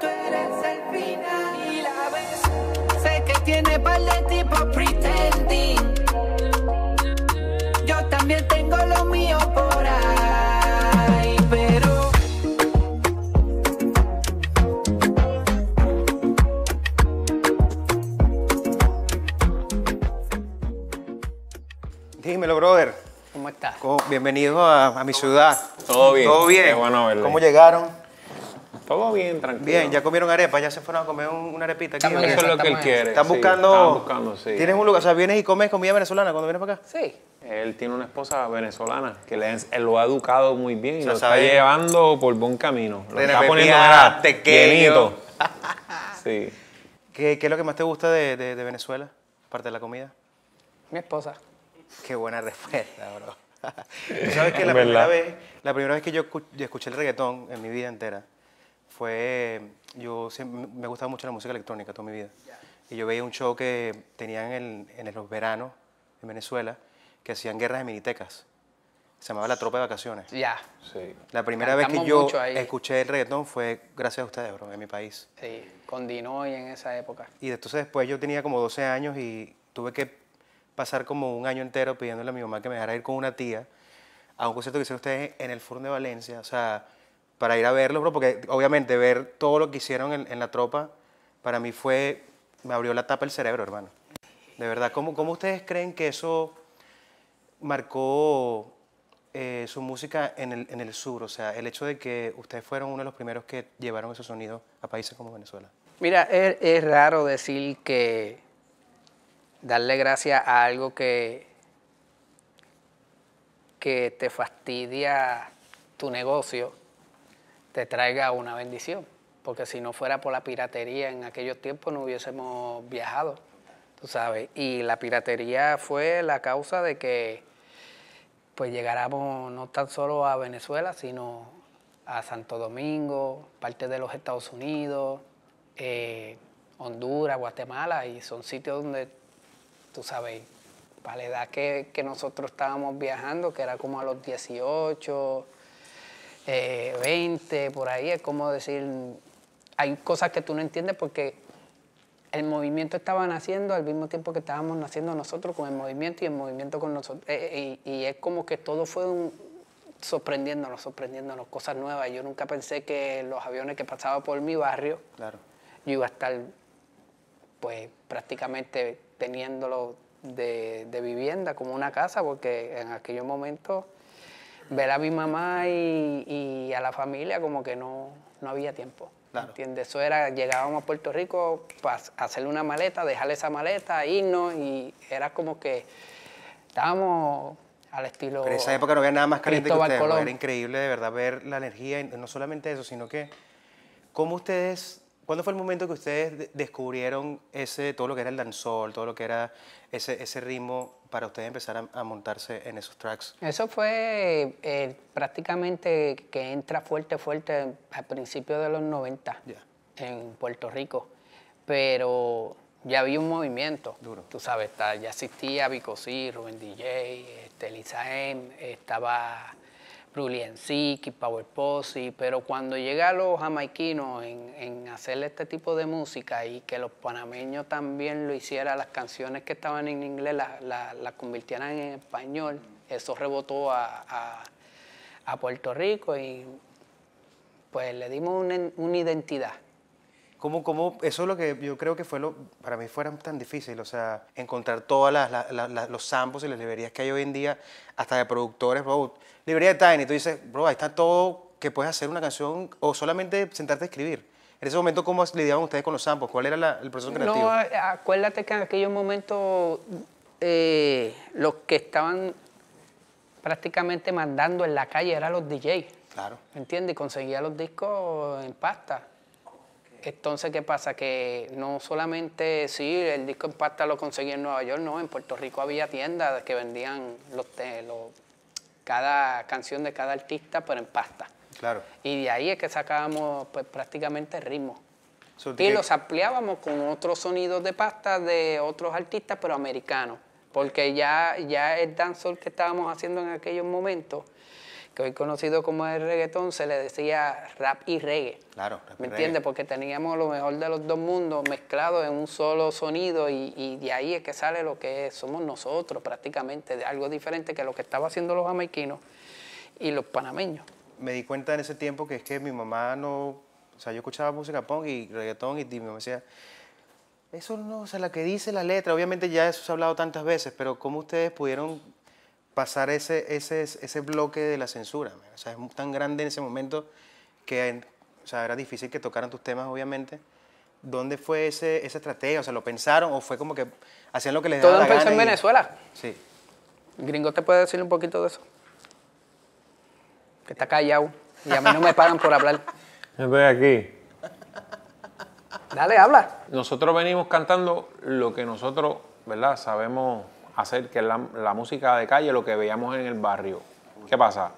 tú eres el final. Y la vez sé que tiene par de tipo pretending. Yo también tengo lo mío por ahí, pero. Dímelo, brother. ¿Cómo estás? Bienvenido a, mi ciudad. Todo bien. Todo bien. bueno ¿Cómo llegaron? Todo bien, tranquilo. Bien, ya comieron arepas, ya se fueron a comer una arepita aquí. Eso es lo que él quiere. Están buscando. Están buscando, sí. ¿Tienes un lugar? O sea, vienes y comes comida venezolana cuando vienes para acá. Sí. Él tiene una esposa venezolana que le, él lo ha educado muy bien y lo está llevando por buen camino. Lo está poniendo a tequeño. Sí. ¿Qué, qué es lo que más te gusta de, de- Venezuela? Aparte de la comida. Mi esposa. Qué buena respuesta, bro. Tú sabes que la primera, vez, la primera vez que yo escuché el reggaetón en mi vida entera fue, yo me gustaba mucho la música electrónica toda mi vida. Y yo veía un show que tenían en, en los veranos en Venezuela, que hacían guerras de minitecas. Se llamaba La Tropa de Vacaciones. Ya. Sí. La primera vez que yo escuché el reggaetón fue gracias a ustedes, bro, en mi país. Sí, con Dino y en esa época. Y entonces después yo tenía como 12 años y tuve que pasar como un año entero pidiéndole a mi mamá que me dejara ir con una tía a un concierto que hicieron ustedes en el Forum de Valencia. O sea, para ir a verlo, porque obviamente ver todo lo que hicieron en, la tropa, para mí fue, me abrió la tapa el cerebro, hermano. De verdad, ¿cómo, ustedes creen que eso marcó eh, su música en el, sur? O sea, el hecho de que ustedes fueron uno de los primeros que llevaron ese sonido a países como Venezuela. Mira, es, raro decir que darle gracias a algo que, que te fastidia tu negocio te traiga una bendición, porque si no fuera por la piratería en aquellos tiempos no hubiésemos viajado, tú sabes, y la piratería fue la causa de que pues llegáramos no tan solo a Venezuela, sino a Santo Domingo, parte de los Estados Unidos, eh, Honduras, Guatemala, y son sitios donde, tú sabes, para la edad que, que nosotros estábamos viajando, que era como a los 18, 20, eh, por ahí, es como decir, hay cosas que tú no entiendes porque el movimiento estaba naciendo al mismo tiempo que estábamos naciendo nosotros con el movimiento y el movimiento con nosotros. Eh, eh, y, es como que todo fue un, sorprendiéndonos, sorprendiéndonos, cosas nuevas. Yo nunca pensé que los aviones que pasaban por mi barrio, yo iba a estar pues prácticamente teniéndolo de, de vivienda como una casa, porque en aquel momento ver a mi mamá y, a la familia como que no, no había tiempo. ¿Entiendes? Eso era, llegábamos a Puerto Rico para hacerle una maleta, dejarle esa maleta, irnos y era como que estábamos al estilo. en esa época no había nada más caliente que ustedes. Era increíble de verdad ver la energía, no solamente eso, sino que cómo ustedes ¿Cuándo fue el momento que ustedes descubrieron ese, todo lo que era el danzol, todo lo que era ese, ese ritmo para ustedes empezar a, montarse en esos tracks? Eso fue eh, prácticamente que entra fuerte, fuerte a principios de los 90 en Puerto Rico, pero ya había un movimiento. Duro. Tú sabes, ya existía vicosí Rubén DJ, este, Lisa M, estaba y Power Posse, pero cuando llega los jamaiquinos en, en, hacer este tipo de música y que los panameños también lo hicieran, las canciones que estaban en inglés las la, convirtieran en español, eso rebotó a, Puerto Rico y pues le dimos una identidad eso es lo que yo creo que fue lo, para mí fuera tan difícil, o sea, encontrar todos los sampos y las librerías que hay hoy en día, hasta de productores, bro, librería de Tiny, tú dices, bro, ahí está todo que puedes hacer una canción o solamente sentarte a escribir. En ese momento, ¿cómo lidiaban ustedes con los sampos? ¿Cuál era el proceso creativo? No, acuérdate que en aquellos momentos eh, los que estaban prácticamente mandando en la calle eran los DJs. Claro. ¿Me entiendes? Conseguía los discos en pasta. Entonces, ¿qué pasa? Que no solamente, sí, el disco en pasta lo conseguí en Nueva York, no, en Puerto Rico había tiendas que vendían los, los cada canción de cada artista, pero en pasta. Claro. Y de ahí es que sacábamos pues, prácticamente el ritmo. y los ampliábamos con otros sonidos de pasta de otros artistas, pero americanos. Porque ya, ya el dancehall que estábamos haciendo en aquellos momentos que hoy conocido como el reggaetón, se le decía rap y reggae. Claro, rap ¿Me entiendes? Porque teníamos lo mejor de los dos mundos mezclado en un solo sonido y, de ahí es que sale lo que somos nosotros prácticamente, de algo diferente que lo que estaban haciendo los jamaiquinos y los panameños. Me di cuenta en ese tiempo que es que mi mamá no, o sea, yo escuchaba música punk y reggaetón y, y me decía, eso no, o sea, la que dice la letra, obviamente ya eso se ha hablado tantas veces, pero ¿cómo ustedes pudieron pasar ese, ese, ese bloque de la censura. O sea, es tan grande en ese momento que sea, era difícil que tocaran tus temas, obviamente. ¿Dónde fue ese, esa estrategia? O sea, ¿lo pensaron o fue como que hacían lo que les daba Todo en Venezuela. Sí. Gringo, ¿te puede decir un poquito de eso? Que está callado y a mí no me pagan por hablar. Estoy aquí. Dale, habla. Nosotros venimos cantando lo que nosotros, ¿verdad? Sabemos hacer, que la, música de calle, lo que veíamos en el barrio. ¿Qué pasa?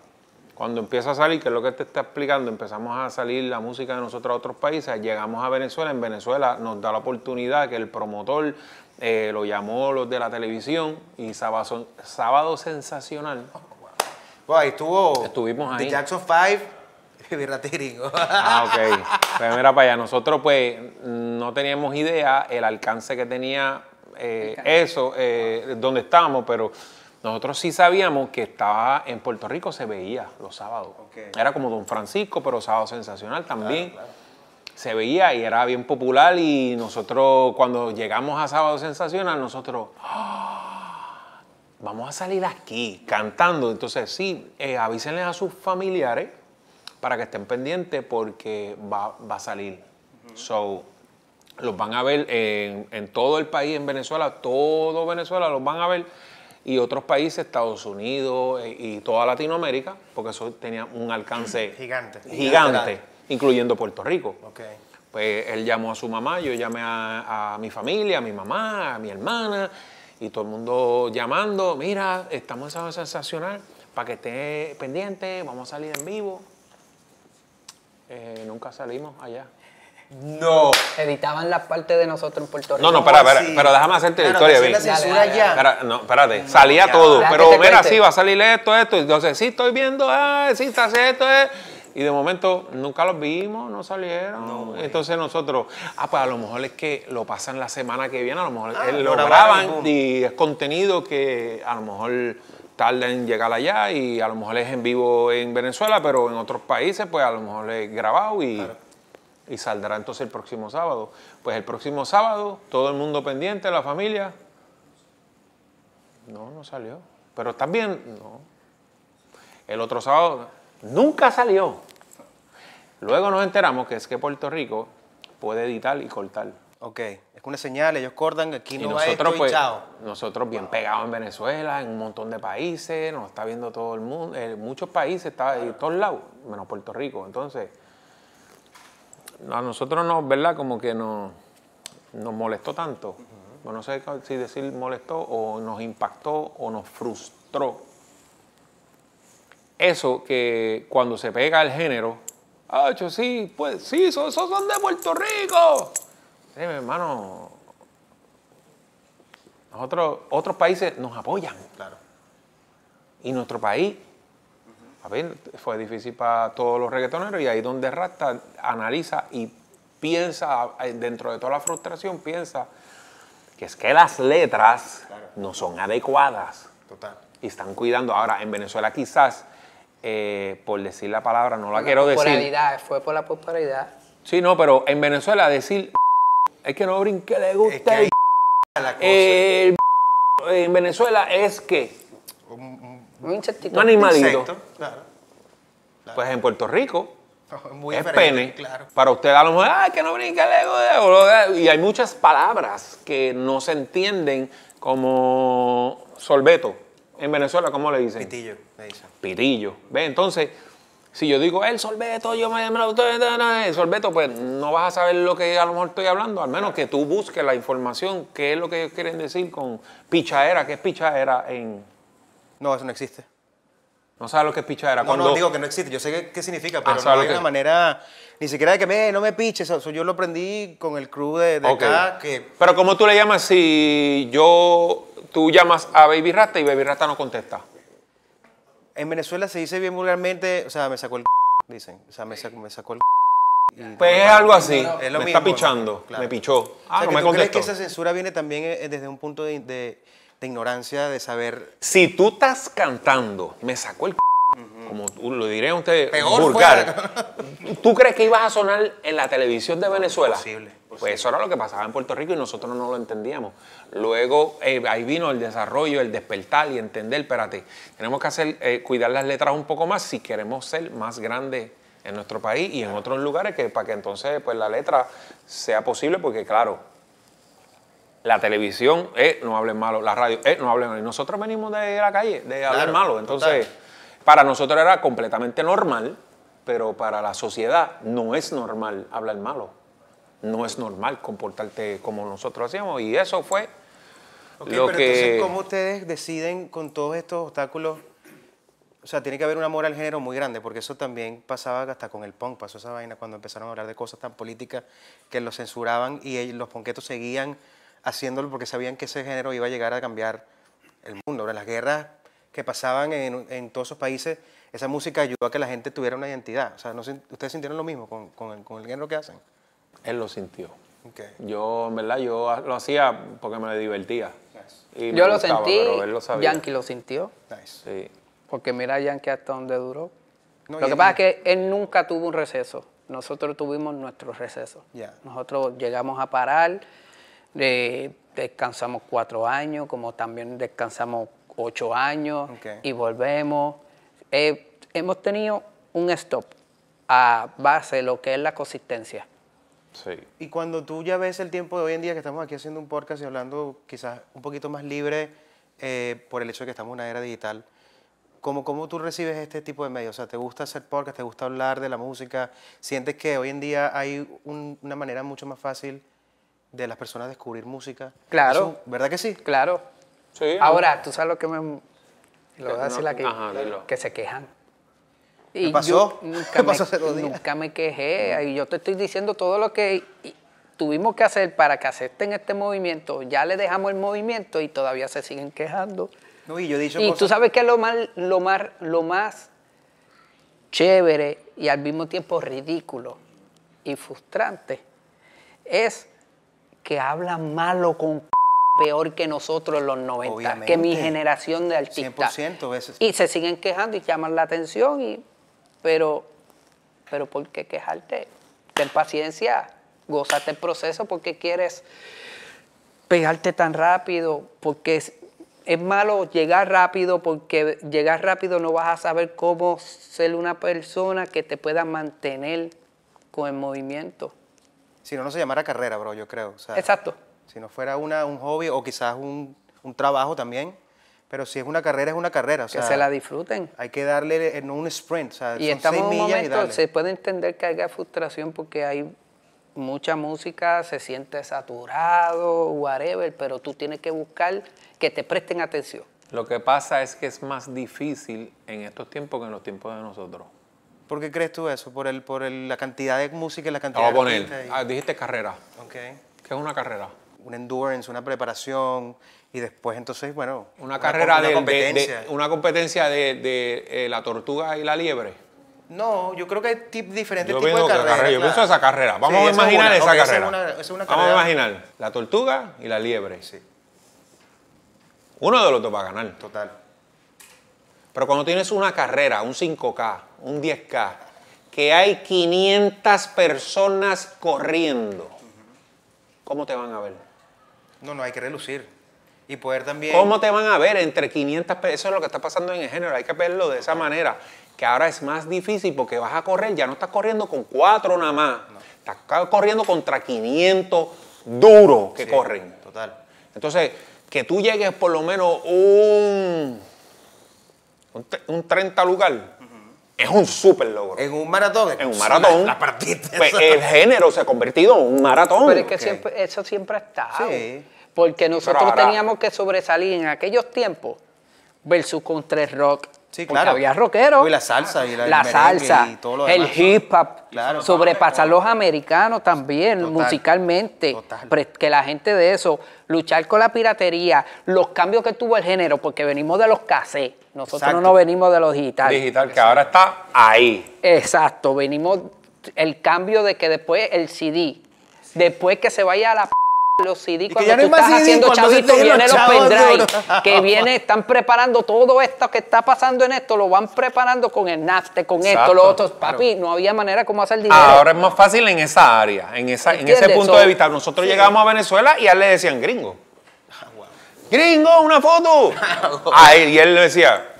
Cuando empieza a salir, que es lo que te está explicando, empezamos a salir la música de nosotros a otros países, llegamos a Venezuela, en Venezuela nos da la oportunidad que el promotor eh, lo llamó los de la televisión y Sábado, Sensacional. ahí estuvo Estuvimos ahí. The Jackson 5 ah, ok. pero pues mira, para allá, nosotros pues no teníamos idea el alcance que tenía eh, eso, eh, donde estábamos, pero nosotros sí sabíamos que estaba en Puerto Rico, se veía los sábados. Era como Don Francisco, pero sábado sensacional también. Se veía y era bien popular y nosotros cuando llegamos a Sábado Sensacional, nosotros, ah, vamos a salir aquí cantando. Entonces sí, eh, avísenles a sus familiares para que estén pendientes porque va, a salir. show los van a ver en, todo el país, en Venezuela, todo Venezuela los van a ver y otros países, Estados Unidos eh, y toda Latinoamérica, porque eso tenía un alcance gigante, gigante, incluyendo Puerto Rico. Pues él llamó a su mamá, yo llamé a, mi familia, a mi mamá, a mi hermana, y todo el mundo llamando, mira, estamos en sensacional, para que esté pendiente, vamos a salir en vivo. Eh, nunca salimos allá. No. Editaban la parte de nosotros en Puerto Rico. No, no, espera, espera. pero déjame hacerte la historia censura no, espérate, salía todo. pero mira, sí, va a salir esto, esto. Entonces, sí, estoy viendo, ah, sí, está esto, eh. Y de momento nunca los vimos, no salieron. Entonces nosotros, ah, pues a lo mejor es que lo pasan la semana que viene, a lo mejor ah, eh, lo graban y es contenido que a lo mejor tarda en llegar allá y a lo mejor es en vivo en Venezuela, pero en otros países pues a lo mejor es grabado y y saldrá entonces el próximo sábado. Pues el próximo sábado, todo el mundo pendiente, la familia. No, no salió. Pero también, no. El otro sábado nunca salió. Luego nos enteramos que es que Puerto Rico puede editar y cortar. Ok, es una señal, ellos cortan aquí no nosotros, va pues, Nosotros bien pegados en Venezuela, en un montón de países, nos está viendo todo el mundo, eh, muchos países, está de todos lados, menos Puerto Rico. Entonces, a nosotros nos, ¿verdad? Como que nos, molestó tanto. no sé si decir molestó o nos impactó o nos frustró. Eso que cuando se pega el género, ah, yo, sí, pues sí, esos, son de Puerto Rico. Sí, hermano, nosotros, otros países nos apoyan. Claro. Y nuestro país fue difícil para todos los reggaetoneros y ahí donde Rasta analiza y piensa, dentro de toda la frustración, piensa que es que las letras no son adecuadas. Total. Y están cuidando. Ahora, en Venezuela quizás, eh, por decir la palabra, no la, quiero decir. Fue por la popularidad. Sí, no, pero en Venezuela decir es que no brinque le gusta la cosa. en Venezuela es que un insectito. Un claro, Pues en Puerto Rico Muy es pene. Para usted a lo mejor, ay, que no brinque el ego. Y hay muchas palabras que no se entienden como sorbeto. En Venezuela, ¿cómo le dicen? Pitillo, le dicen. Pitillo. ¿Ve? Entonces, si yo digo el sorbeto, yo me, llamo el sorbeto, pues no vas a saber lo que a lo mejor estoy hablando, al menos que tú busques la información, qué es lo que ellos quieren decir con pichadera, qué es pichadera en, no, eso no existe. No sabes lo que es pichadera. Cuando... no, digo que no existe. Yo sé qué, significa, ah, pero no hay una manera... Ni siquiera de que me, no me piches. yo lo aprendí con el crew de, acá. Pero ¿cómo tú le llamas si yo... Tú llamas a Baby Rasta y Baby Rasta no contesta? En Venezuela se dice bien vulgarmente... O sea, me sacó el... dicen. O sea, me sacó, el... pues es algo así. me está pichando. Me pichó. Ah, crees que esa censura viene también eh, desde un punto de de ignorancia, de saber. Si tú estás cantando, me sacó el c como lo diré a usted, vulgar. ¿Tú crees que ibas a sonar en la televisión de Venezuela? Posible. Pues eso era lo que pasaba en Puerto Rico y nosotros no lo entendíamos. Luego eh, ahí vino el desarrollo, el despertar y entender, espérate, tenemos que hacer, eh, cuidar las letras un poco más si queremos ser más grandes en nuestro país y en otros lugares que para que entonces pues la letra sea posible porque claro, la televisión, eh, no hablen malo. La radio, eh, no hablen malo. Y nosotros venimos de la calle, de hablar malo. Entonces, para nosotros era completamente normal, pero para la sociedad no es normal hablar malo. No es normal comportarte como nosotros hacíamos. Y eso fue lo que... Entonces, ¿cómo ustedes deciden con todos estos obstáculos? O sea, tiene que haber un amor al género muy grande, porque eso también pasaba hasta con el punk, pasó esa vaina cuando empezaron a hablar de cosas tan políticas que los censuraban y los ponquetos seguían haciéndolo porque sabían que ese género iba a llegar a cambiar el mundo. las guerras que pasaban en, todos esos países, esa música ayudó a que la gente tuviera una identidad. O sea, ¿ustedes sintieron lo mismo con, el, género que hacen? Él lo sintió. Yo, en verdad, yo lo hacía porque me divertía. Y yo lo sentí, lo sabía. Yankee lo sintió. Sí. Porque mira Yankee hasta donde duró. lo que pasa es que él nunca tuvo un receso. Nosotros tuvimos nuestro receso. Nosotros llegamos a parar descansamos cuatro años, como también descansamos ocho años y volvemos. Eh, hemos tenido un stop a base de lo que es la consistencia. Sí. Y cuando tú ya ves el tiempo de hoy en día que estamos aquí haciendo un podcast y hablando quizás un poquito más libre eh, por el hecho de que estamos en una era digital, ¿cómo, ¿cómo tú recibes este tipo de medios? O sea, ¿te gusta hacer podcast? ¿Te gusta hablar de la música? ¿Sientes que hoy en día hay una manera mucho más fácil de las personas descubrir música. Claro. ¿Verdad que sí? Claro. Sí, Ahora, tú sabes lo que me... Lo voy a decir aquí. que se quejan. Y ¿Qué pasó? Yo nunca, ¿Qué me, pasó nunca me quejé. Y yo te estoy diciendo todo lo que tuvimos que hacer para que acepten este movimiento. Ya le dejamos el movimiento y todavía se siguen quejando. No, y yo y tú sabes que lo lo, más, lo más chévere y al mismo tiempo ridículo y frustrante es que habla malo con peor que nosotros en los 90, que mi generación de artistas. 100% veces. Y se siguen quejando y llaman la atención, y, pero, pero ¿por qué quejarte? Ten paciencia, gozate el proceso, porque quieres pegarte tan rápido? Porque es, es malo llegar rápido, porque llegar rápido no vas a saber cómo ser una persona que te pueda mantener con el movimiento. Si no, no se llamara carrera, bro, yo creo. Exacto. Si no fuera una, un hobby o quizás un, trabajo también, pero si es una carrera, es una carrera. sea, que se la disfruten. Hay que darle eh, un sprint. O sea, y estamos en un se puede entender que haya frustración porque hay mucha música, se siente saturado, whatever, pero tú tienes que buscar que te presten atención. Lo que pasa es que es más difícil en estos tiempos que en los tiempos de nosotros. ¿Por qué crees tú eso? ¿Por, el, por la cantidad de música y la cantidad de... Poner. Ah, dijiste carrera. Ok. ¿Qué es una carrera? Una endurance, una preparación y después entonces, bueno... Una, carrera de, competencia. una competencia de, eh, la tortuga y la liebre. No, yo creo que hay tip, diferentes yo tipos de Carrera, yo pienso esa carrera. Vamos a imaginar esa, carrera. carrera. Vamos a imaginar la tortuga y la liebre. Sí. Uno de los dos va a ganar. Total. Pero cuando tienes una carrera, un 5K, un 10K, que hay 500 personas corriendo, ¿cómo te van a ver? No, no, hay que relucir. Y poder también... ¿Cómo te van a ver entre 500 personas? Eso es lo que está pasando en el género, hay que verlo de esa manera, que ahora es más difícil porque vas a correr, ya no estás corriendo con cuatro nada más, estás corriendo contra 500 duros que corren. Total. Entonces, que tú llegues por lo menos un, un, un 30 lugar, es un super logro. En un maratón. En un maratón. La, partida. pues el género se ha convertido en un maratón. Pero es que eso siempre ha estado. Porque nosotros teníamos que sobresalir en aquellos tiempos versus con rock, Sí, claro. Porque había rockero. Y la salsa. la, salsa. El hip hop. Claro. Sobrepasar los americanos también, musicalmente. Que la gente de eso, luchar con la piratería, los cambios que tuvo el género, porque venimos de los casés Nosotros no venimos de los digitales Digital, que ahora está ahí. Exacto. Venimos el cambio de que después el CD, después que se vaya a la los CD cuando ya tú estás haciendo chavitos, viene los que viene, están preparando todo esto que está pasando en esto, lo van preparando con el NAFTE, con esto, los otros, Papi, no había manera como hacer dinero. Ahora es más fácil en esa área, en, ese punto de vista. Nosotros llegamos a Venezuela y a él le decían gringo. Ah, ¡Gringo, una foto! Ah, y él le decía,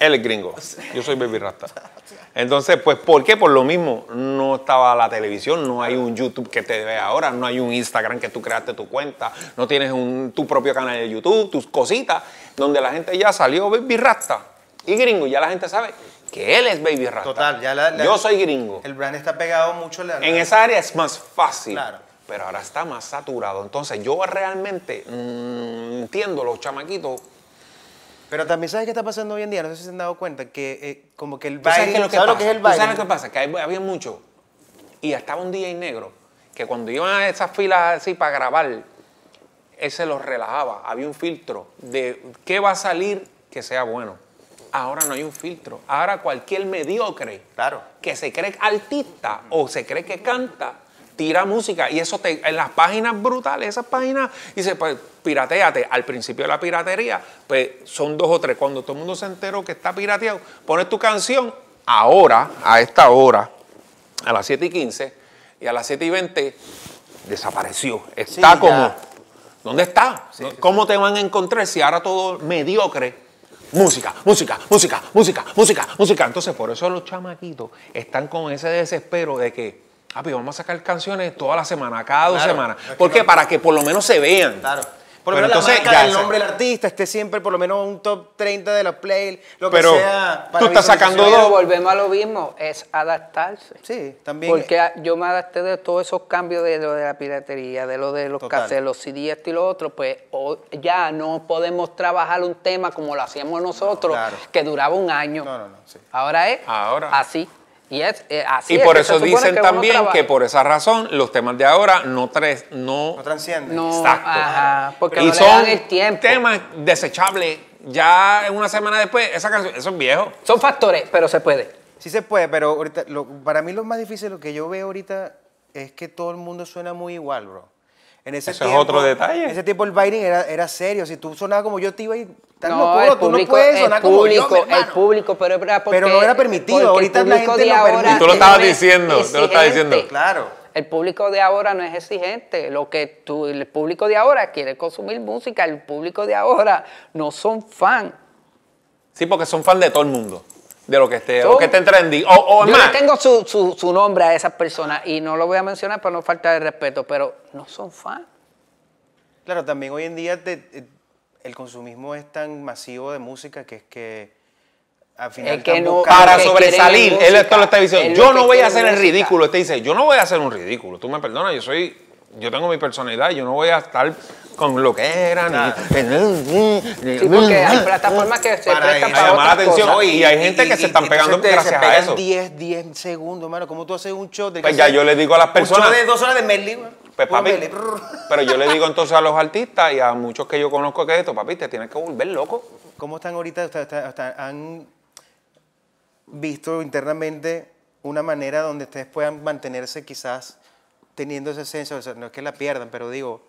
él es gringo, yo soy baby rasta. Entonces, pues, ¿por qué? Por lo mismo, no estaba la televisión, no hay un YouTube que te ve ahora, no hay un Instagram que tú creaste tu cuenta, no tienes tu propio canal de YouTube, tus cositas, donde la gente ya salió Baby Rasta y gringo, ya la gente sabe que él es Baby Rasta. Total, ya la, Yo soy gringo. El brand está pegado mucho. La, en esa área es más fácil. Claro pero ahora está más saturado. Entonces yo realmente mm, entiendo los chamaquitos pero también, ¿sabes qué está pasando hoy en día? No sé si se han dado cuenta que eh, como que el baile... ¿Sabes, qué que ¿Sabes lo que pasa? Que había mucho. Y estaba un día en negro que cuando iban a esas filas así para grabar, él se los relajaba. Había un filtro de qué va a salir que sea bueno. Ahora no hay un filtro. Ahora cualquier mediocre claro. que se cree artista o se cree que canta tira música y eso te, en las páginas brutales, esas páginas, dice, pues pirateate. Al principio de la piratería, pues son dos o tres. Cuando todo el mundo se enteró que está pirateado, pones tu canción ahora, a esta hora, a las 7 y 15 y a las 7 y 20, desapareció. Está como, ¿dónde está? ¿Cómo te van a encontrar si ahora todo mediocre? música, música, música, música, música, música. Entonces, por eso los chamaquitos están con ese desespero de que papi, vamos a sacar canciones toda la semana, cada dos semanas. ¿Por qué? Para que por lo menos se vean. Claro. Por lo menos entonces, el nombre del artista esté siempre por lo menos un top 30 de la play, lo pero que sea. tú estás sacando dos. Volvemos a lo mismo, es adaptarse. Sí, también. Porque yo me adapté de todos esos cambios de lo de la piratería, de lo de los cassettes, los CD, y lo otro, pues ya no podemos trabajar un tema como lo hacíamos nosotros, que duraba un año. No, no, Ahora es Ahora. así. Y, es, eh, así y por eso dicen también que por esa razón los temas de ahora no, tres, no, no transcienden. No, Ajá, porque y son temas desechables. Ya en una semana después, esa canción, eso es viejo. Son factores, pero se puede. Sí se puede, pero ahorita, lo, para mí lo más difícil, lo que yo veo ahorita, es que todo el mundo suena muy igual, bro ese Eso es otro detalle. En ese tiempo el baile era, era serio. Si tú sonabas como yo, te iba a Tan no, tú no puedes sonar el público, como El público, pero era porque, Pero no era permitido, ahorita la gente lo permite. Y tú lo estabas diciendo, tú lo estabas diciendo. Claro. El público de ahora no es exigente. Lo que tú, el público de ahora quiere consumir música, el público de ahora no son fan. Sí, porque son fan de todo el mundo. De lo que esté, oh. que esté O, o yo más. tengo su, nombre a esas personas y no lo voy a mencionar para no falta de respeto, pero no son fans. Claro, también hoy en día eh, el consumismo es tan masivo de música que es que al final que no, para sobresalir. Él en Yo no voy a hacer el ridículo. te este dice, yo no voy a hacer un ridículo. Tú me perdonas, yo soy yo tengo mi personalidad, yo no voy a estar con lo que eran. ni sí, porque hay plataformas que se para prestan y, hay gente que se están pegando gracias se a eso. 10, 10 segundos, mano. ¿Cómo tú haces un show de... Pues ya yo le digo a las personas... Un de dos horas de Merlin, pues papi, pero yo le digo entonces a los artistas y a muchos que yo conozco que esto, papi, te tienes que volver loco. ¿Cómo están ahorita? ¿Han visto internamente una manera donde ustedes puedan mantenerse quizás teniendo ese senso, no es que la pierdan, pero digo,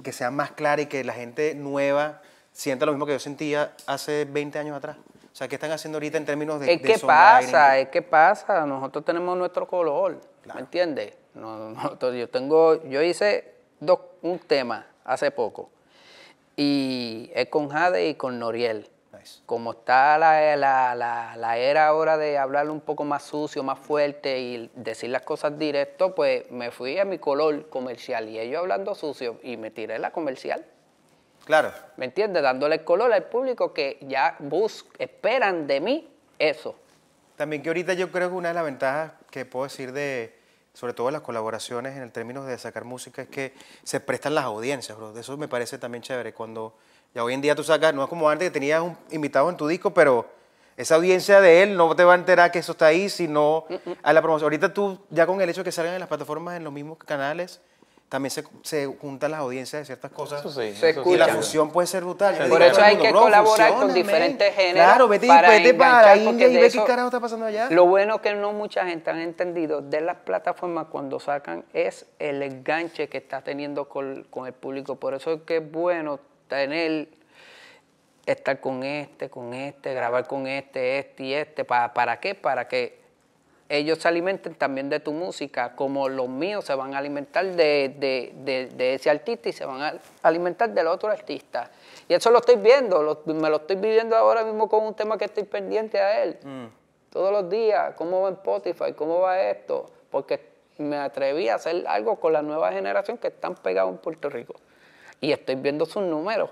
que sea más clara y que la gente nueva sienta lo mismo que yo sentía hace 20 años atrás. O sea, ¿qué están haciendo ahorita en términos de... Es que pasa, ¿Qué es pasa, nosotros tenemos nuestro color, ¿me entiendes? Nosotros, yo tengo, yo hice un tema hace poco, y es con Jade y con Noriel. Como está la, la, la, era ahora de hablar un poco más sucio, más fuerte y decir las cosas directo, pues me fui a mi color comercial y ellos hablando sucio y me tiré la comercial. Claro. ¿Me entiendes? Dándole el color al público que ya bus esperan de mí eso. También que ahorita yo creo que una de las ventajas que puedo decir de, sobre todo las colaboraciones en el término de sacar música, es que se prestan las audiencias, bro. Eso me parece también chévere. Cuando ya hoy en día tú sacas, no es como antes que tenías un invitado en tu disco, pero esa audiencia de él no te va a enterar que eso está ahí, sino a la promoción. Ahorita tú, ya con el hecho de que salgan en las plataformas, en los mismos canales, también se, se juntan las audiencias de ciertas cosas. y la fusión puede ser brutal. por eso hay que colaborar con diferentes géneros. Claro, vete para, India y ve qué carajo está pasando allá. Lo bueno que no mucha gente han entendido de las plataformas cuando sacan es el enganche que está teniendo con, con el público. Por eso es que es bueno en él estar con este, con este, grabar con este, este y este. ¿Para, para qué? Para que ellos se alimenten también de tu música, como los míos se van a alimentar de, de, de, ese artista y se van a alimentar del otro artista. Y eso lo estoy viendo, me lo estoy viviendo ahora mismo con un tema que estoy pendiente a él. Mm. Todos los días, cómo va en Spotify, cómo va esto, porque me atreví a hacer algo con la nueva generación que están pegados en Puerto Rico y estoy viendo sus números.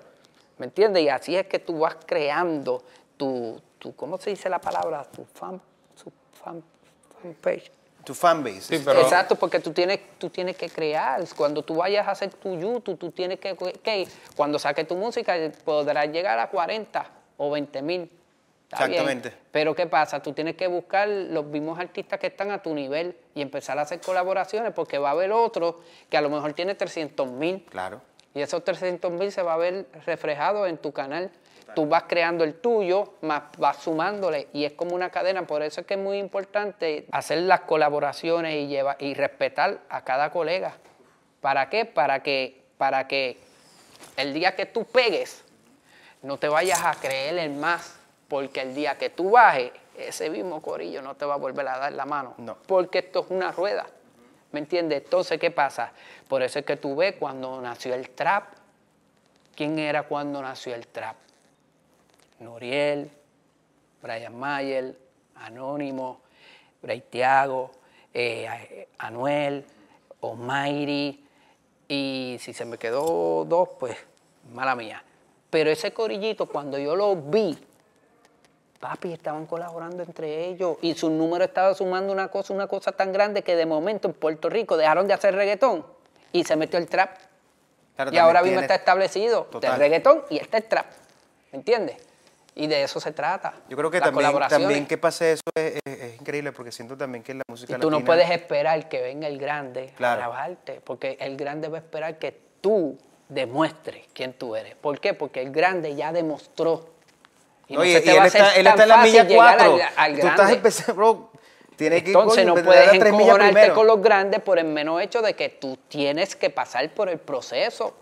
¿Me entiendes? Y así es que tú vas creando tu, tu ¿cómo se dice la palabra? Tu fan, tu fan, fanpage. Tu fanbase. Sí, pero... Exacto, porque tú tienes, tú tienes que crear. Cuando tú vayas a hacer tu YouTube, tú tienes que, que cuando saques tu música eh, podrás llegar a 40 o 20 mil. Exactamente. Pero ¿qué pasa? Tú tienes que buscar los mismos artistas que están a tu nivel y empezar a hacer colaboraciones porque va a haber otro que a lo mejor tiene 300 mil. Claro y esos 300 mil se va a ver reflejado en tu canal. Tú vas creando el tuyo, más vas sumándole y es como una cadena. Por eso es que es muy importante hacer las colaboraciones y, llevar, y respetar a cada colega. ¿Para qué? Para que, para que el día que tú pegues, no te vayas a creer en más, porque el día que tú bajes, ese mismo corillo no te va a volver a dar la mano. No. Porque esto es una rueda. ¿Me entiendes? Entonces, ¿qué pasa? Por eso es que tú ves cuando nació el trap. ¿Quién era cuando nació el trap? Noriel, Brian Mayer, Anónimo, Bray Tiago, eh, Anuel, Omairi. Y si se me quedó dos, pues mala mía. Pero ese corillito, cuando yo lo vi, Papi, estaban colaborando entre ellos y su número estaba sumando una cosa, una cosa tan grande que de momento en Puerto Rico dejaron de hacer reggaetón y se metió el trap. y ahora mismo está establecido el reggaetón y está el trap. ¿Me entiendes? Y de eso se trata. Yo creo que también, que pase eso es, increíble porque siento también que la música. Y tú no puedes esperar que venga el grande a grabarte, porque el grande va a esperar que tú demuestres quién tú eres. ¿Por qué? Porque el grande ya demostró y él, está, en la milla 4. Tú estás empezando, bro. Tienes Entonces que, no puedes con los grandes por el menos hecho de que tú tienes que pasar por el proceso.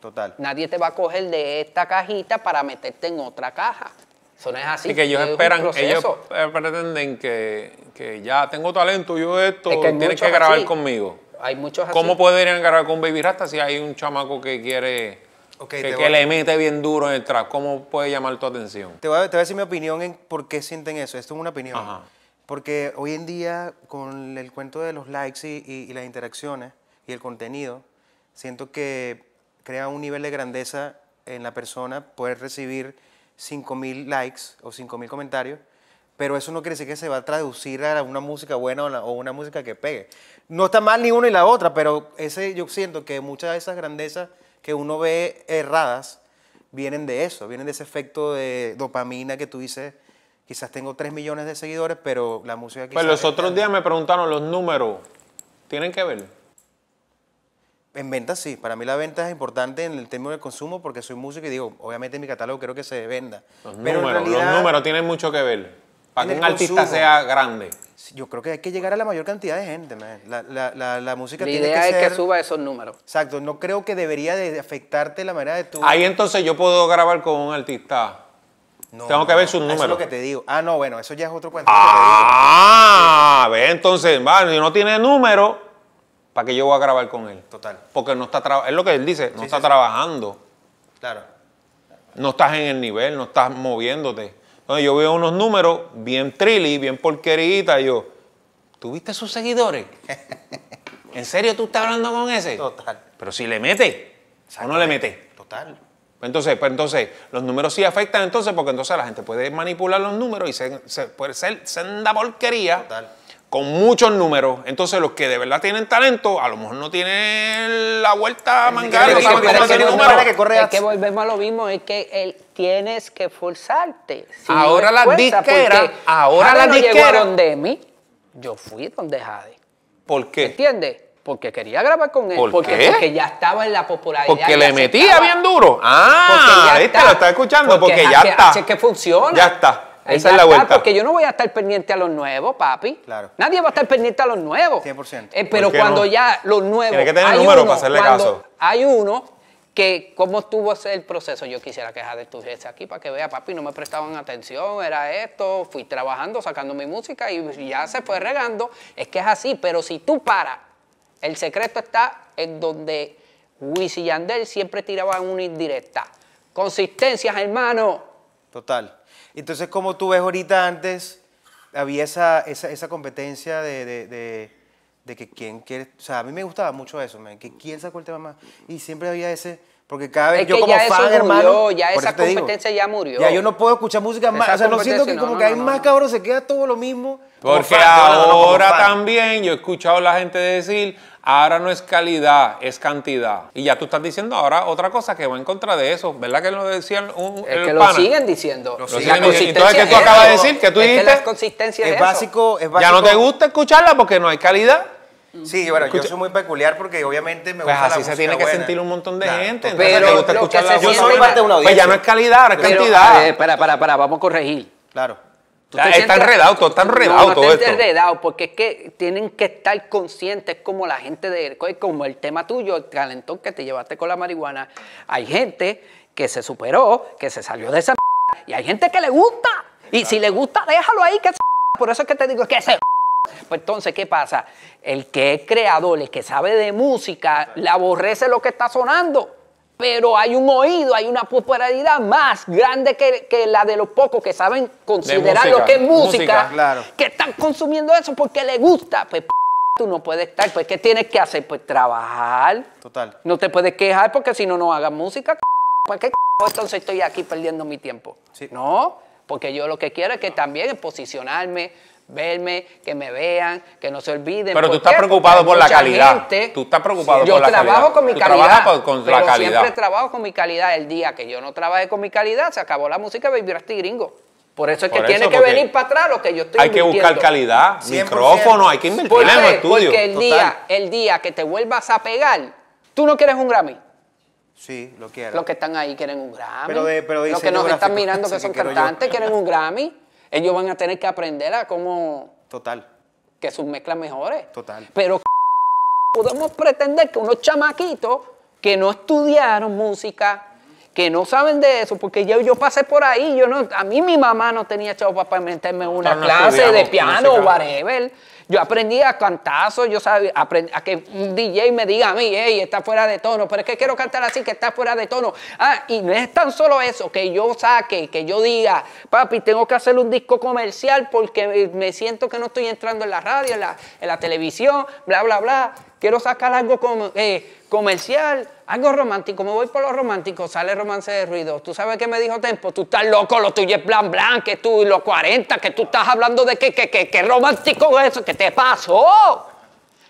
Total. Nadie te va a coger de esta cajita para meterte en otra caja. Eso no es así. Y que ellos esperan, ellos pretenden que, ya tengo talento, yo esto, que tienes que grabar conmigo. Hay muchos así. ¿Cómo podrían grabar con Baby Rasta si hay un chamaco que quiere que, le mete bien duro en el trap. ¿Cómo puede llamar tu atención? Te voy, a, decir mi opinión en por qué sienten eso. Esto es una opinión. Porque hoy en día, con el cuento de los likes y, las interacciones y el contenido, siento que crea un nivel de grandeza en la persona poder recibir 5.000 likes o 5.000 comentarios, pero eso no quiere decir que se va a traducir a una música buena o, una música que pegue. No está mal ni una ni la otra, pero ese, yo siento que muchas de esas grandezas que uno ve erradas vienen de eso, vienen de ese efecto de dopamina que tú dices, quizás tengo 3 millones de seguidores, pero la música... Pero pues los otros días me preguntaron los números, ¿tienen que ver? En ventas sí, para mí la venta es importante en el término del consumo porque soy músico y digo, obviamente en mi catálogo creo que se venda. Los, pero números, los números tienen mucho que ver. Para que un artista sea grande. Yo creo que hay que llegar a la mayor cantidad de gente, La, música tiene que ser... La idea es que suba esos números. Exacto. No creo que debería de afectarte la manera de tu... Ahí entonces yo puedo grabar con un artista... Tengo que ver sus números. Eso es lo que te digo. Ah, no, bueno, eso ya es otro cuento. Ah, ve, entonces, va, si no tiene número, ¿para qué yo voy a grabar con él? Total. Porque no está trabajando, es lo que él dice, no está trabajando. Claro. No estás en el nivel, no estás moviéndote yo veo unos números bien trilly, bien porquerita, y yo, ¿tuviste sus seguidores? ¿En serio tú estás hablando con ese? Total. Pero si le mete, o no le mete. Total. Pues entonces, pues entonces, los números sí afectan entonces, porque entonces la gente puede manipular los números y se, puede ser senda porquería Total. con muchos números. Entonces, los que de verdad tienen talento, a lo mejor no tienen la vuelta a mangar. Es que, que volvemos a lo mismo, es que el, tienes que forzarte. ahora la las disqueras, ahora las mí, yo fui donde Jade. ¿Por qué? ¿Entiendes? Porque quería grabar con él. ¿Por porque, qué? porque ya estaba en la popularidad. Porque le metía bien duro. Ah, ahí Está. Lo está escuchando porque, ya está. Así que funciona. Ya está. Esa es la vuelta. Porque yo no voy a estar pendiente a los nuevos, papi. Claro. Nadie va a estar pendiente a los nuevos. 100%. Eh, pero cuando ya los nuevos. Tiene que tener número para hacerle caso. Hay uno que cómo estuvo el proceso. Yo quisiera que tu estuviese aquí para que vea, papi, no me prestaban atención, era esto, fui trabajando, sacando mi música y ya se fue regando. Es que es así, pero si tú paras, el secreto está en donde Wisin y Yandel siempre tiraban una indirecta. Consistencias, hermano. Total. Entonces, como tú ves ahorita antes, había esa, esa, competencia de de que quién quiere, o sea, a mí me gustaba mucho eso, que quién sacó el tema más. Y siempre había ese, porque cada vez yo como fan, murió, hermano, ya esa competencia ya murió. Ya yo no puedo escuchar música más, o sea, no siento que como que hay más cabros. se queda todo lo mismo. Porque ahora también yo he escuchado a la gente decir, Ahora no es calidad, es cantidad. Y ya tú estás diciendo ahora otra cosa que va en contra de eso. ¿Verdad que lo decían un, es que lo siguen diciendo. Lo siguen diciendo. Entonces, ¿qué tú acabas de decir? ¿Qué tú es dijiste? consistencia es, básico, es básico. Ya no te gusta escucharla porque no hay calidad. Sí, bueno, yo soy muy peculiar porque obviamente me pues gusta pues así se tiene que sentir un montón de gente. Entonces pero te gusta escuchar Yo parte de una audiencia. Pues ya no es calidad, ahora es cantidad. Espera, para, para, vamos a corregir. Claro Ah, está, enredado, todo está enredado. todo está enredado, porque es que tienen que estar conscientes, como la gente de como el tema tuyo, el calentón que te llevaste con la marihuana. Hay gente que se superó, que se salió de esa y hay gente que le gusta. Y si le gusta, déjalo ahí, que se Por eso es que te digo que se pues entonces, ¿qué pasa? El que es creador, el que sabe de música, le aborrece lo que está sonando pero hay un oído, hay una popularidad más grande que, la de los pocos que saben considerar lo que es música, que están consumiendo eso porque les gusta. Pues tú no puedes estar, pues ¿qué tienes que hacer? Pues trabajar. Total. No te puedes quejar porque si no, no hagas música. ¿Para qué entonces estoy aquí perdiendo mi tiempo? No, porque yo lo que quiero es que también posicionarme, verme, que me vean, que no se olviden. Pero tú estás preocupado por la calidad. tú estás preocupado por la calidad. Yo trabajo con mi calidad. Con pero siempre trabajo con mi calidad. El día que yo no trabaje con mi calidad, se acabó la música Baby Rasty Gringo. Por eso es que tiene que venir para atrás lo que yo estoy Hay que buscar calidad, micrófono, hay que invertir en los estudios. Porque el día, el día que te vuelvas a pegar, tú no quieres un Grammy. Sí, lo quiero. Los que están ahí quieren un Grammy. los que nos están mirando que son cantantes quieren un Grammy ellos van a tener que aprender a cómo... Total. Que sus mezclas mejores. Total. Pero podemos pretender que unos chamaquitos que no estudiaron música, que no saben de eso, porque yo, yo pasé por ahí, yo no, a mí mi mamá no tenía chavos para meterme en una clase de piano o whatever. Yo aprendí a cantazo yo sabía, a que un DJ me diga a mí, hey, está fuera de tono, pero es que quiero cantar así, que está fuera de tono. Ah, y no es tan solo eso, que yo saque, que yo diga, papi, tengo que hacer un disco comercial porque me siento que no estoy entrando en la radio, en la, televisión, bla, bla, bla. Quiero sacar algo eh, comercial algo romántico, me voy por los románticos, sale romance de ruido. ¿Tú sabes qué me dijo Tempo? Tú estás loco, lo tuyo es blan blan, que tú y los 40, que tú estás hablando de que, qué, romántico es eso, que te pasó.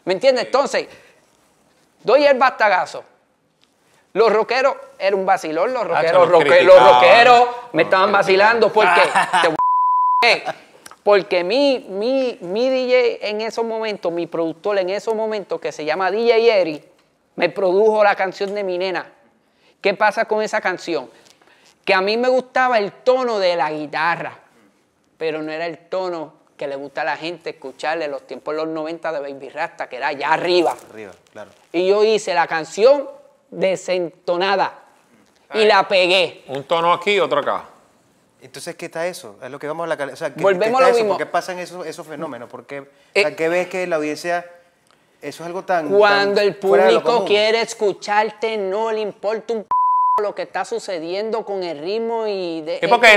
¿Me entiendes? Entonces, doy el bastagazo. Los rockeros, era un vacilón, los ah, rockeros, los, rockeros me estaban vacilando porque, ah. porque mi, mi, mi DJ en esos momentos, mi productor en esos momentos que se llama DJ Eri, me produjo la canción de mi nena. ¿Qué pasa con esa canción? Que a mí me gustaba el tono de la guitarra, pero no era el tono que le gusta a la gente escucharle los tiempos de los 90 de Baby Rasta, que era allá arriba. Arriba, claro. Y yo hice la canción desentonada y la pegué. Un tono aquí, otro acá. Entonces, ¿qué está eso? Es lo que vamos a la o sea, Volvemos lo mismo. ¿Por qué pasan esos, fenómenos? ¿Por eh, ¿qué ves que la audiencia eso es algo tan. Cuando el público quiere escucharte, no le importa un c lo que está sucediendo con el ritmo y de es porque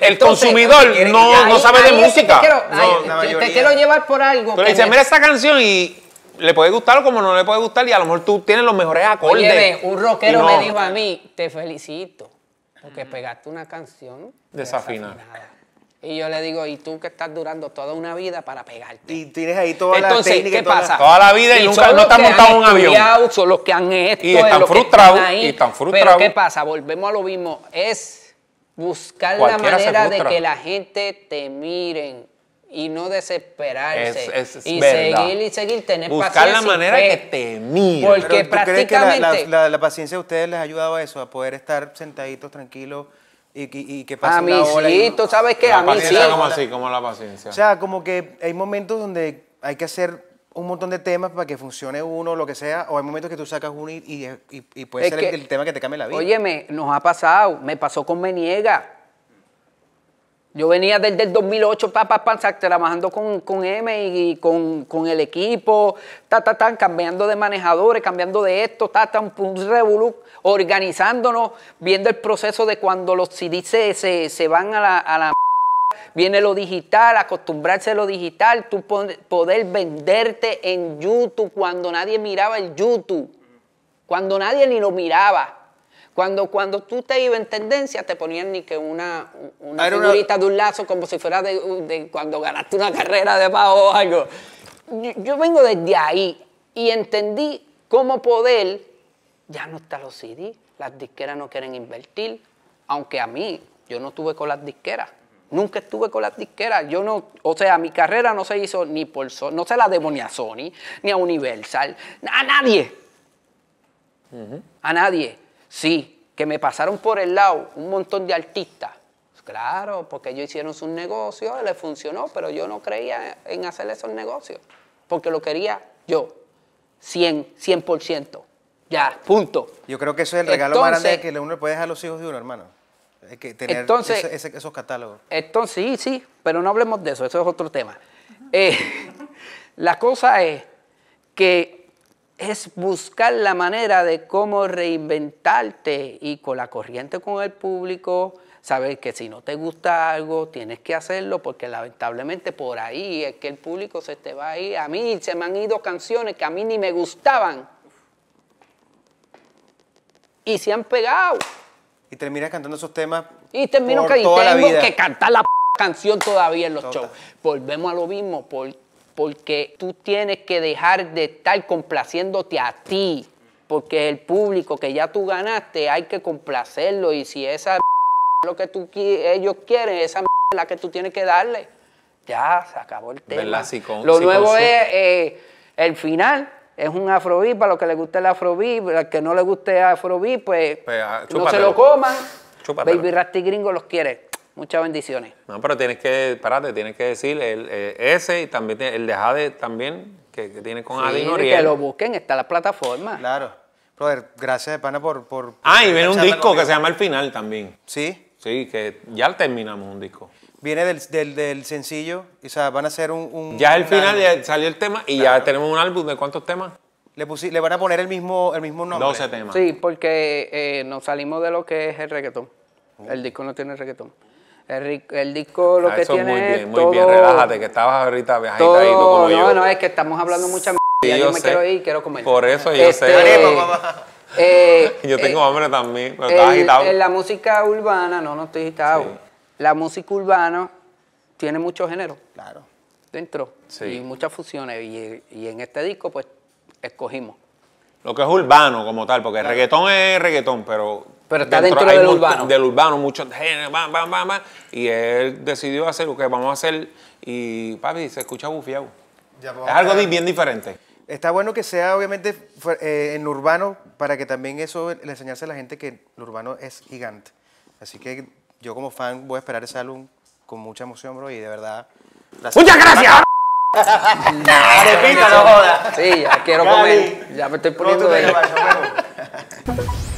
el, consumidor no, sabe de música. Te quiero, llevar por algo. Pero mira esta canción y le puede gustar o como no le puede gustar y a lo mejor tú tienes los mejores acordes. Oye, un rockero me dijo a mí, te felicito porque pegaste una canción desafinada. Y yo le digo, ¿y tú que estás durando toda una vida para pegarte? Y tienes ahí toda la técnica. ¿qué pasa? Toda la vida y, nunca no te has montado un avión. Son los que han hecho y están frustrados. Y están frustrados. ¿qué pasa? Volvemos a lo mismo. Es buscar la manera de que la gente te miren y no desesperarse. y seguir y seguir, tener paciencia. Buscar la manera que te miren. Porque Pero, prácticamente. crees que la, la, paciencia de ustedes les ha ayudado a eso, a poder estar sentaditos, tranquilos? y, que pasa A mí sí, tú sabes que a mí sí. Como así, como la paciencia. O sea, como que hay momentos donde hay que hacer un montón de temas para que funcione uno, lo que sea, o hay momentos que tú sacas uno y, puede ser el, tema que te cambie la vida. Óyeme, nos ha pasado, me pasó con Me Niega. Yo venía desde el 2008, papá, trabajando con, M y, con, el equipo, ta, cambiando de manejadores, cambiando de esto, ta, un, organizándonos, viendo el proceso de cuando los CDs se, se, van a la, a la Viene lo digital, acostumbrarse a lo digital, tú poder venderte en YouTube cuando nadie miraba el YouTube, cuando nadie ni lo miraba. Cuando, cuando tú te ibas en tendencia, te ponían ni que una, una figurita de un lazo, como si fuera de, cuando ganaste una carrera de pago o algo. Yo, vengo desde ahí y entendí cómo poder. Ya no están los CD, las disqueras no quieren invertir, aunque a mí, yo no estuve con las disqueras. Nunca estuve con las disqueras. Yo no, o sea, mi carrera no se hizo ni por Sony, no se la debo ni a Sony, ni a Universal, a nadie. A nadie. Sí, que me pasaron por el lado un montón de artistas. Claro, porque ellos hicieron sus negocios, les funcionó, pero yo no creía en hacer esos negocios, porque lo quería yo, 100, 100%. Ya, punto. Yo creo que eso es el regalo más grande que uno le puede dejar a los hijos de uno, hermano. Es que tener entonces, esos catálogos. Entonces, sí, sí, pero no hablemos de eso, eso es otro tema. Eh, la cosa es que es buscar la manera de cómo reinventarte y con la corriente con el público, saber que si no te gusta algo, tienes que hacerlo, porque lamentablemente por ahí es que el público se te va a ir. A mí se me han ido canciones que a mí ni me gustaban. Y se han pegado. Y terminas cantando esos temas. Y termino que tengo que cantar la canción todavía en los tota. shows. Volvemos a lo mismo. Por porque tú tienes que dejar de estar complaciéndote a ti, porque el público que ya tú ganaste hay que complacerlo y si esa es lo que tú, ellos quieren, esa es la que tú tienes que darle. Ya, se acabó el tema. lo nuevo es eh, el final, es un afrobeat, para los que le guste el afrobeat, para los que no le guste el afrobeat, pues, pues ah, no se lo coman. Baby Rasty Gringo los quiere. Muchas bendiciones. No, pero tienes que, espérate, tienes que decir el, eh, ese y también el de Jade también, que, tiene con sí, Que lo busquen, está la plataforma. Claro. Brother, gracias pana por, por, Ah, y viene un disco que se llama El Final también. Sí. Sí, que ya terminamos un disco. Viene del, sencillo, o sea, van a ser un... un ya el final, salió el tema y ya tenemos un álbum de cuántos temas. Le, le van a poner el mismo, el mismo nombre. 12 temas. Sí, porque eh, nos salimos de lo que es el reggaetón. El disco no tiene reggaetón. El, disco lo ah, que eso tiene muy bien, Muy bien, relájate, que estabas ahorita viajando ahí como no, yo. No, no, es que estamos hablando mucha mierda, yo, yo me quiero ir, quiero comer. Por eso yo este, sé. Eh, yo tengo eh, hambre también, pero estás agitado. En la música urbana, no, no estoy agitado. La música urbana tiene muchos géneros. Claro. Dentro. Sí. Y muchas fusiones. Y, y en este disco, pues, escogimos. Lo que es urbano como tal, porque el reggaetón es reggaetón, pero pero está dentro, del urbano. Del urbano, mucho. Eh, y él decidió hacer lo que vamos a hacer. Y papi, se escucha bufiado. Pues, es algo bien diferente. Está bueno que sea, obviamente, eh, en urbano, para que también eso le enseñase a la gente que el urbano es gigante. Así que yo, como fan, voy a esperar ese álbum con mucha emoción, bro. Y de verdad. ¡Muchas gracias! no jodas. Sí, ya quiero comer. Ya me estoy poniendo de.